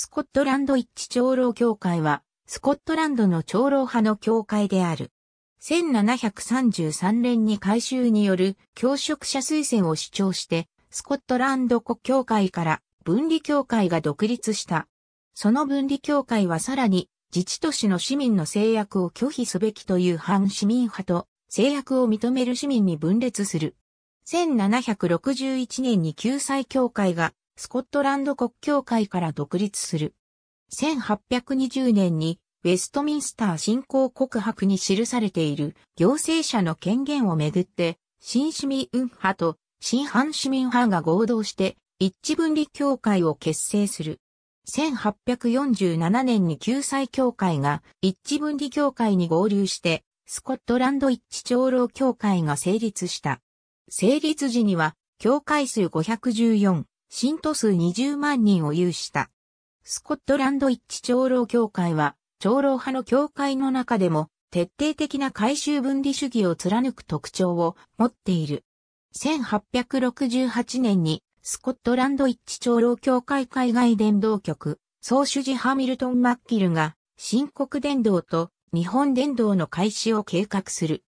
スコットランド一致長老協会は、スコットランドの長老派の協会である。1733年に改修による教職者推薦を主張して、スコットランド国協会から分離協会が独立した。その分離協会はさらに、自治都市の市民の制約を拒否すべきという反市民派と、制約を認める市民に分裂する。1761年に救済協会がスコットランド国教会から独立する。1820年にウェストミンスター信仰告白に記されている行政者の権限をめぐって、新市民派と新反市民派が合同して一致分離協会を結成する。1847年に救済協会が一致分離協会に合流して、スコットランド一致長老協会が成立した。成立時には、協会数514、信徒数20万人を有した。スコットランド一致長老協会は、長老派の教会の中でも、徹底的な改修分離主義を貫く特徴を持っている。1868年に、スコットランド一致長老協会海外伝道局、総主事ハミルトン・マッキルが、新国伝道と日本伝道の開始を計画する。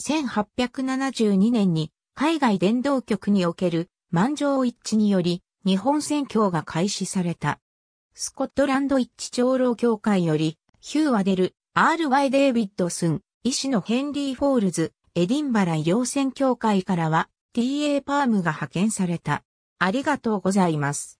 1872年に海外伝道局における満場一致により、日本宣教が開始された。スコットランド一致長老協会より、ヒュー・ワデル、R.Y. デイビッドスン、医師のヘンリー・フォールズ、エディンバラ医療宣教会からは、T.A. パームが派遣された。ありがとうございます。